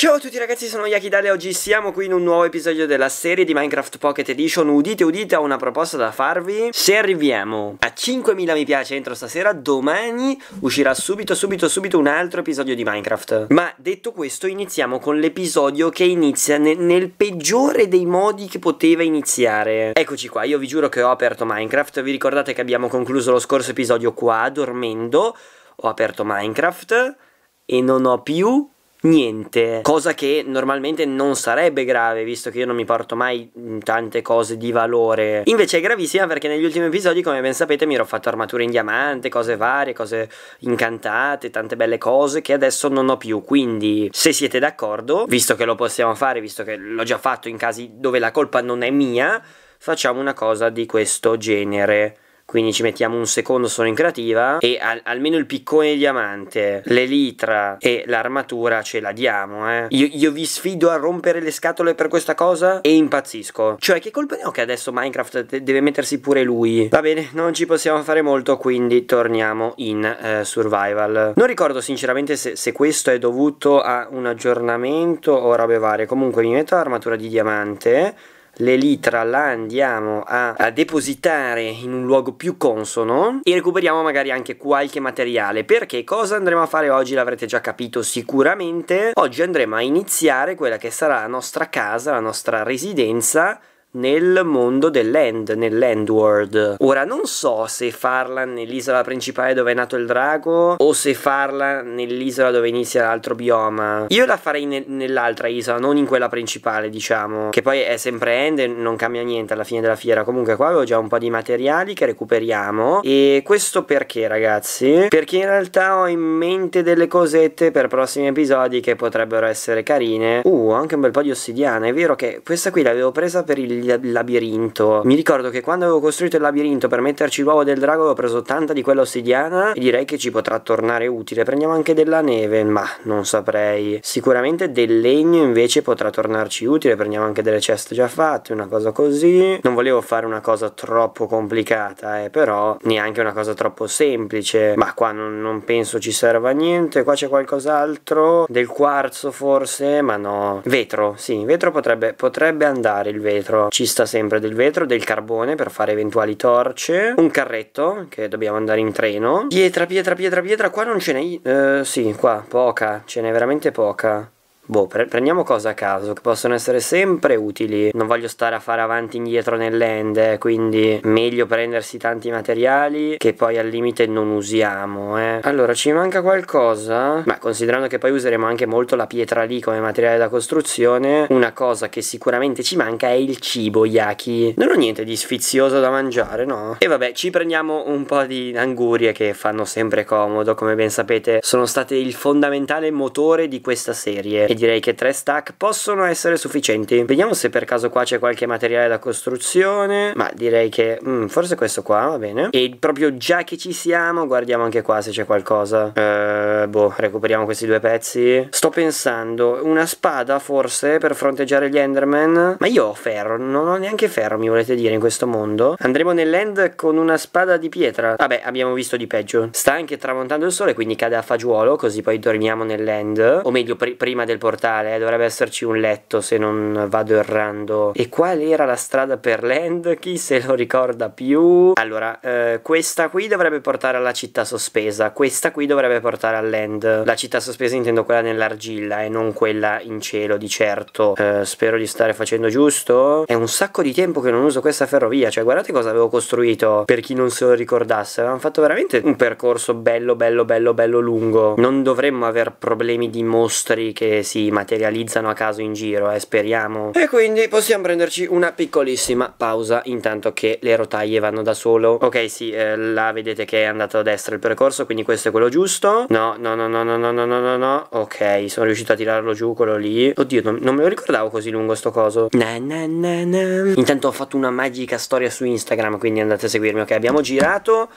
Ciao a tutti ragazzi, sono Yakidale e oggi siamo qui in un nuovo episodio della serie di Minecraft Pocket Edition Udite, udite, ho una proposta da farvi Se arriviamo a 5.000 mi piace entro stasera, domani uscirà subito, subito, subito un altro episodio di Minecraft Ma detto questo, iniziamo con l'episodio che inizia nel, nel peggiore dei modi che poteva iniziare Eccoci qua, io vi giuro che ho aperto Minecraft Vi ricordate che abbiamo concluso lo scorso episodio qua, dormendo Ho aperto Minecraft e non ho più niente, cosa che normalmente non sarebbe grave visto che io non mi porto mai mm, tante cose di valore. Invece è gravissima perché negli ultimi episodi, come ben sapete, mi ero fatto armature in diamante, cose varie, cose incantate, tante belle cose che adesso non ho più. Quindi, se siete d'accordo, visto che lo possiamo fare, visto che l'ho già fatto in casi dove la colpa non è mia, facciamo una cosa di questo genere quindi ci mettiamo un secondo solo in creativa e al, almeno il piccone di diamante, l'elitra e l'armatura ce la diamo, eh. Io, io, vi sfido a rompere le scatole per questa cosa e impazzisco. Cioè che colpa... che adesso Minecraft deve mettersi pure lui. Va bene, non ci possiamo fare molto, quindi torniamo in eh, survival. Non ricordo sinceramente se, se questo è dovuto a un aggiornamento o robe varie. Comunque mi metto l'armatura di diamante l'elitra la andiamo a, a, depositare in un luogo più consono e recuperiamo magari anche qualche materiale perché cosa andremo a fare oggi l'avrete già capito sicuramente oggi andremo a iniziare quella che sarà la nostra casa la nostra residenza nel mondo dell'End, nell'End World. Ora non so se farla nell'isola principale dove è nato il drago o se farla nell'isola dove inizia l'altro bioma. Io la farei ne nell'altra isola, non in quella principale, diciamo, che poi è sempre End e non cambia niente alla fine della fiera. Comunque qua avevo già un po' di materiali che recuperiamo e questo perché, ragazzi? Perché in realtà ho in mente delle cosette per prossimi episodi che potrebbero essere carine. Uh, anche un bel po' di ossidiana, è vero che questa qui l'avevo presa per il il labirinto. Mi ricordo che quando avevo costruito il labirinto per metterci l'uovo del drago avevo preso tanta di quella ossidiana e direi che ci potrà tornare utile. Prendiamo anche della neve, ma non saprei. Sicuramente del legno invece potrà tornarci utile, prendiamo anche delle ceste già fatte, una cosa così. Non volevo fare una cosa troppo complicata, eh, però neanche una cosa troppo semplice. Ma qua non, non penso ci serva niente, qua c'è qualcos'altro, del quarzo forse, ma no. Vetro, sì, vetro potrebbe, potrebbe andare il vetro ci sta sempre del vetro, del carbone per fare eventuali torce, un carretto che dobbiamo andare in treno, pietra, pietra, pietra, pietra, qua non ce n'è, uh, sì, qua poca, ce n'è veramente poca. Boh, pre prendiamo cose a caso che possono essere sempre utili. Non voglio stare a fare avanti e indietro nell'end, quindi meglio prendersi tanti materiali che poi al limite non usiamo. Eh. Allora, ci manca qualcosa? Ma considerando che poi useremo anche molto la pietra lì come materiale da costruzione, una cosa che sicuramente ci manca è il cibo, Yaki. Non ho niente di sfizioso da mangiare, no? E vabbè, ci prendiamo un po' di angurie che fanno sempre comodo, come ben sapete, sono state il fondamentale motore di questa serie E direi che tre stack possono essere sufficienti. Vediamo se per caso qua c'è qualche materiale da costruzione, ma direi che mm, forse questo qua va bene. E proprio già che ci siamo guardiamo anche qua se c'è qualcosa. Eh, boh, recuperiamo questi due pezzi. Sto pensando, una spada forse per fronteggiare gli Enderman? Ma io ho ferro, non ho neanche ferro mi volete dire in questo mondo. Andremo nell'end con una spada di pietra. Vabbè, abbiamo visto di peggio. Sta anche tramontando il sole quindi cade a fagiolo così poi dormiamo nell'end. O meglio pr prima del portale portale, eh, dovrebbe esserci un letto se non vado errando. E qual era la strada per Land? Chi se lo ricorda più? Allora, eh, questa qui dovrebbe portare alla città sospesa, questa qui dovrebbe portare al Land. La città sospesa intendo quella nell'argilla e non quella in cielo di certo. Eh, spero di stare facendo giusto. È un sacco di tempo che non uso questa ferrovia, cioè guardate cosa avevo costruito per chi non se lo ricordasse. Avevamo fatto veramente un percorso bello bello bello bello lungo. Non dovremmo aver problemi di mostri che si materializzano a caso in giro, eh, speriamo. E quindi possiamo prenderci una piccolissima pausa intanto che le rotaie vanno da solo. Ok, sì, eh, là vedete che è andato a destra il percorso, quindi questo è quello giusto. No, no, no, no, no, no, no, no, no, no. Ok, sono riuscito a tirarlo giù, quello lì. Oddio, non, non me lo ricordavo così lungo sto coso. Na, na, na, na. Intanto ho fatto una magica storia su Instagram, quindi andate a seguirmi. Ok, abbiamo girato.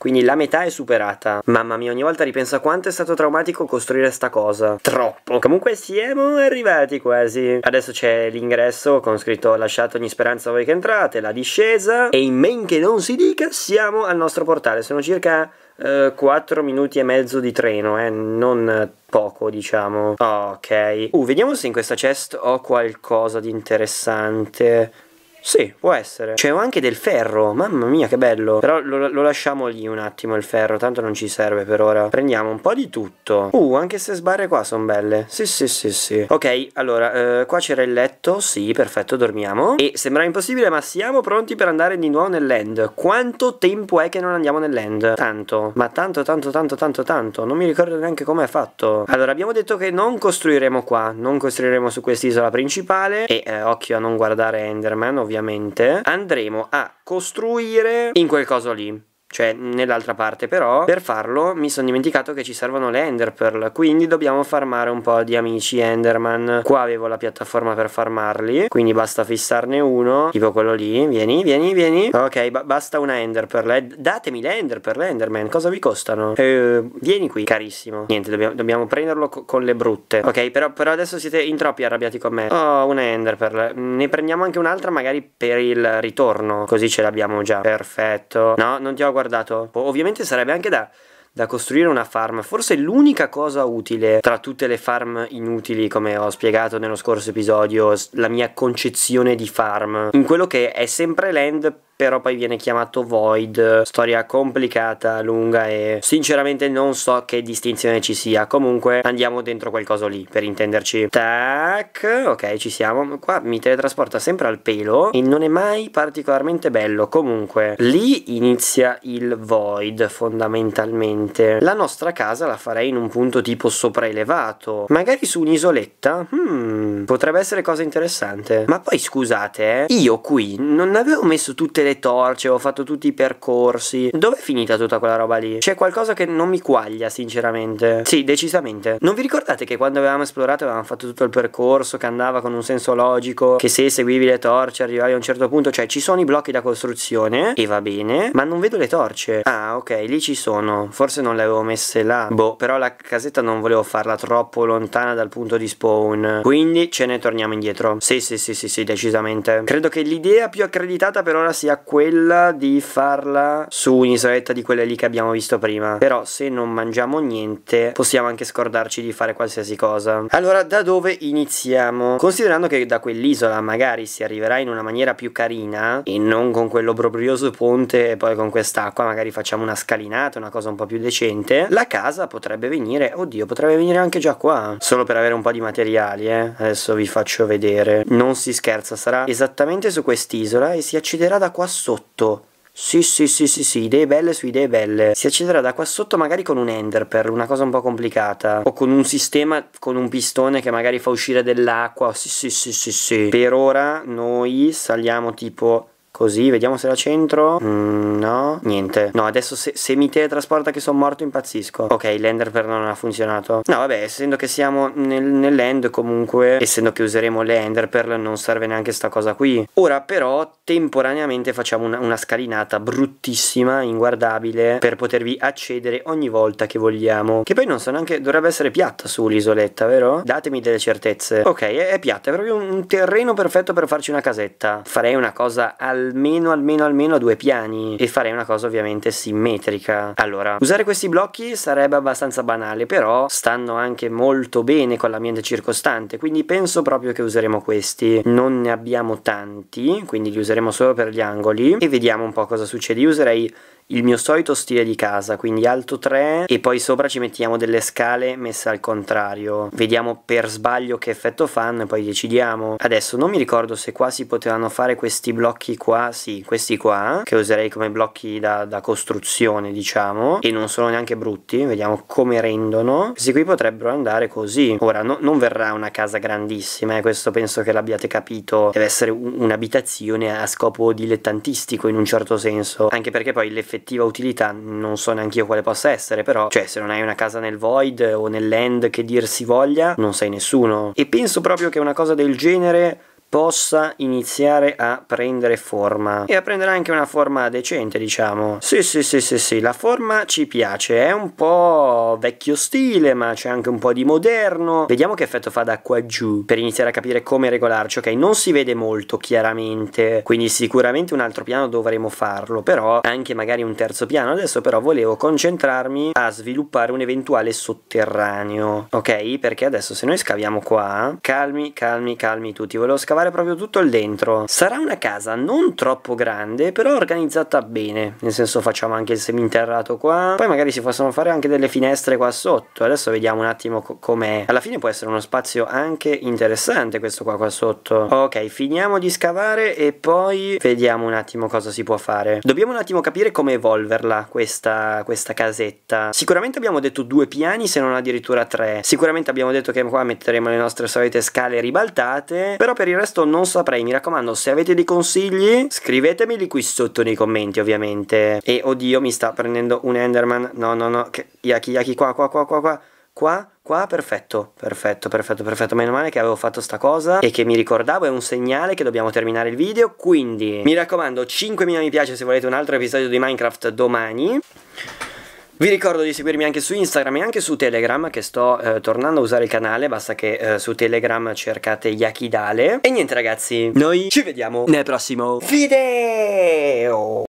Quindi la metà è superata. Mamma mia, ogni volta ripenso a quanto è stato traumatico costruire sta cosa. Troppo. Comunque siamo arrivati quasi. Adesso c'è l'ingresso con scritto lasciate ogni speranza voi che entrate, la discesa e in men che non si dica siamo al nostro portale. Sono circa eh, 4 minuti e mezzo di treno, eh, non poco diciamo. Ok. Uh, vediamo se in questa chest ho qualcosa di interessante. Sì, può essere. C'è anche del ferro, mamma mia che bello. Però lo, lo, lasciamo lì un attimo il ferro, tanto non ci serve per ora. Prendiamo un po' di tutto. Uh, anche queste sbarre qua sono belle. Sì, sì, sì, sì. Ok, allora, eh, qua c'era il letto, sì, perfetto, dormiamo. E sembrava impossibile, ma siamo pronti per andare di nuovo nell'end. Quanto tempo è che non andiamo nell'end? Tanto, ma tanto, tanto, tanto, tanto, tanto. Non mi ricordo neanche com'è fatto. Allora, abbiamo detto che non costruiremo qua, non costruiremo su quest'isola principale. E eh, occhio a non guardare Enderman, ovviamente ovviamente, andremo a costruire in quel coso lì cioè nell'altra parte però per farlo mi sono dimenticato che ci servono le Ender Pearl quindi dobbiamo farmare un po' di amici Enderman qua avevo la piattaforma per farmarli quindi basta fissarne uno tipo quello lì vieni vieni vieni ok ba basta una Ender Pearl eh. datemi le Ender Pearl Enderman cosa vi costano eh, vieni qui carissimo niente dobbiamo, dobbiamo prenderlo co con le brutte ok però, però, adesso siete in troppi arrabbiati con me oh una Ender Pearl ne prendiamo anche un'altra magari per il ritorno così ce l'abbiamo già perfetto no non ti ho guardato guardato. Ovviamente sarebbe anche da da costruire una farm. Forse l'unica cosa utile tra tutte le farm inutili, come ho spiegato nello scorso episodio, la mia concezione di farm, in quello che è sempre land però poi viene chiamato Void, storia complicata, lunga e sinceramente non so che distinzione ci sia, comunque andiamo dentro qualcosa lì per intenderci. Tac, ok ci siamo, qua mi teletrasporta sempre al pelo e non è mai particolarmente bello, comunque lì inizia il Void fondamentalmente. La nostra casa la farei in un punto tipo sopraelevato, magari su un'isoletta, hmm, potrebbe essere cosa interessante. Ma poi scusate, eh, io qui non avevo messo tutte le le torce, ho fatto tutti i percorsi. Dove è finita tutta quella roba lì? C'è qualcosa che non mi quaglia, sinceramente. Sì, decisamente. Non vi ricordate che quando avevamo esplorato avevamo fatto tutto il percorso che andava con un senso logico, che se seguivi le torce arrivavi a un certo punto, cioè ci sono i blocchi da costruzione e va bene, ma non vedo le torce. Ah, ok, lì ci sono. Forse non le avevo messe là. Boh, però la casetta non volevo farla troppo lontana dal punto di spawn. Quindi ce ne torniamo indietro. Sì, sì, sì, sì, sì, decisamente. Credo che l'idea più accreditata per ora sia quella di farla su un'isoletta di quelle lì che abbiamo visto prima. Però se non mangiamo niente possiamo anche scordarci di fare qualsiasi cosa. Allora da dove iniziamo? Considerando che da quell'isola magari si arriverà in una maniera più carina e non con quell'obbrobrioso ponte e poi con quest'acqua magari facciamo una scalinata, una cosa un po' più decente, la casa potrebbe venire, oddio potrebbe venire anche già qua, solo per avere un po' di materiali eh. Adesso vi faccio vedere. Non si scherza, sarà esattamente su quest'isola e si accederà da qua sotto. Sì, sì, sì, sì, sì, idee belle su idee belle. Si accederà da qua sotto magari con un ender per una cosa un po' complicata. O con un sistema con un pistone che magari fa uscire dell'acqua. Sì, sì, sì, sì, sì. Per ora noi saliamo tipo Così, vediamo se la centro. Mm, no, niente. No, adesso se, se mi teletrasporta che sono morto impazzisco. Ok, l'ender per non ha funzionato. No, vabbè, essendo che siamo nel, nell'end comunque, essendo che useremo le ender pearl, non serve neanche sta cosa qui. Ora però temporaneamente facciamo una, una scalinata bruttissima, inguardabile, per potervi accedere ogni volta che vogliamo. Che poi non so neanche, dovrebbe essere piatta sull'isoletta, vero? Datemi delle certezze. Ok, è, è piatta, è proprio un terreno perfetto per farci una casetta. Farei una cosa al almeno almeno almeno a due piani e farei una cosa ovviamente simmetrica. Allora, usare questi blocchi sarebbe abbastanza banale, però stanno anche molto bene con l'ambiente circostante, quindi penso proprio che useremo questi. Non ne abbiamo tanti, quindi li useremo solo per gli angoli e vediamo un po' cosa succede. Io userei il mio solito stile di casa, quindi alto 3 e poi sopra ci mettiamo delle scale messe al contrario. Vediamo per sbaglio che effetto fanno e poi decidiamo. Adesso non mi ricordo se qua si potevano fare questi blocchi qua, sì, questi qua, che userei come blocchi da, da costruzione, diciamo, e non sono neanche brutti, vediamo come rendono. Questi qui potrebbero andare così. Ora, no, non verrà una casa grandissima, e eh, questo penso che l'abbiate capito, deve essere un'abitazione a scopo dilettantistico in un certo senso, anche perché poi l'effetto effettiva utilità non so neanche io quale possa essere, però cioè se non hai una casa nel void o nell'end che dir si voglia, non sei nessuno. E penso proprio che una cosa del genere possa iniziare a prendere forma e a prendere anche una forma decente diciamo sì sì sì sì sì la forma ci piace è un po' vecchio stile ma c'è anche un po' di moderno vediamo che effetto fa da qua giù per iniziare a capire come regolarci ok non si vede molto chiaramente quindi sicuramente un altro piano dovremo farlo però anche magari un terzo piano adesso però volevo concentrarmi a sviluppare un eventuale sotterraneo ok perché adesso se noi scaviamo qua calmi calmi calmi tutti volevo scavare scavare proprio tutto il dentro. Sarà una casa non troppo grande, però organizzata bene. Nel senso facciamo anche il seminterrato qua. Poi magari si possono fare anche delle finestre qua sotto. Adesso vediamo un attimo com'è. Alla fine può essere uno spazio anche interessante questo qua qua sotto. Ok, finiamo di scavare e poi vediamo un attimo cosa si può fare. Dobbiamo un attimo capire come evolverla questa, questa casetta. Sicuramente abbiamo detto due piani, se non addirittura tre. Sicuramente abbiamo detto che qua metteremo le nostre solite scale ribaltate, però per il resto resto non saprei, mi raccomando, se avete dei consigli scrivetemeli qui sotto nei commenti ovviamente. E oddio mi sta prendendo un Enderman, no no no, Yaki Yaki qua qua qua qua qua qua, qua, perfetto, perfetto, perfetto, perfetto, meno male che avevo fatto sta cosa e che mi ricordavo è un segnale che dobbiamo terminare il video, quindi mi raccomando 5.000 mi piace se volete un altro episodio di Minecraft domani vi ricordo di seguirmi anche su Instagram e anche su Telegram che sto eh, tornando a usare il canale, basta che eh, su Telegram cercate Yakidale. E niente ragazzi, noi ci vediamo nel prossimo video!